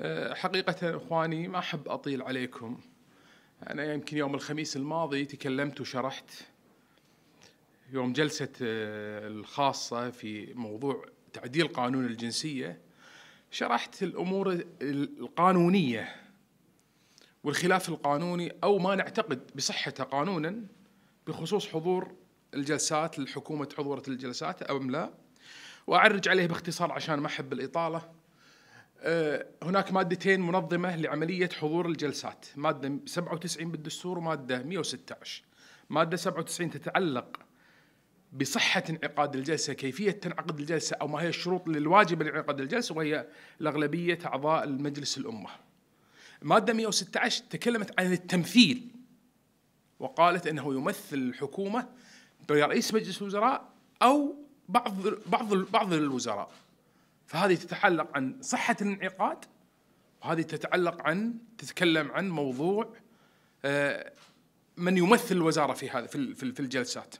آه، حقيقة إخواني ما أحب أطيل عليكم أنا يمكن يوم الخميس الماضي تكلمت وشرحت يوم جلسة آه، الخاصة في موضوع تعديل قانون الجنسية شرحت الأمور القانونية والخلاف القانوني أو ما نعتقد بصحته قانونا بخصوص حضور الجلسات الحكومة حضورة الجلسات أو لا وأعرج عليه باختصار عشان ما أحب الإطالة آه، هناك مادتين منظمة لعملية حضور الجلسات مادة 97 بالدستور ومادة 116 مادة 97 تتعلق بصحة انعقاد الجلسة كيفية تنعقد الجلسة أو ما هي الشروط للواجب لانعقاد الجلسة وهي الأغلبية أعضاء المجلس الأمة مادة 116 تكلمت عن التمثيل وقالت أنه يمثل الحكومة برئيس مجلس الوزراء أو بعض بعض بعض الوزراء فهذه تتعلق عن صحة الانعقاد وهذه تتعلق عن تتكلم عن موضوع آه، من يمثل الوزارة في هذا في الجلسات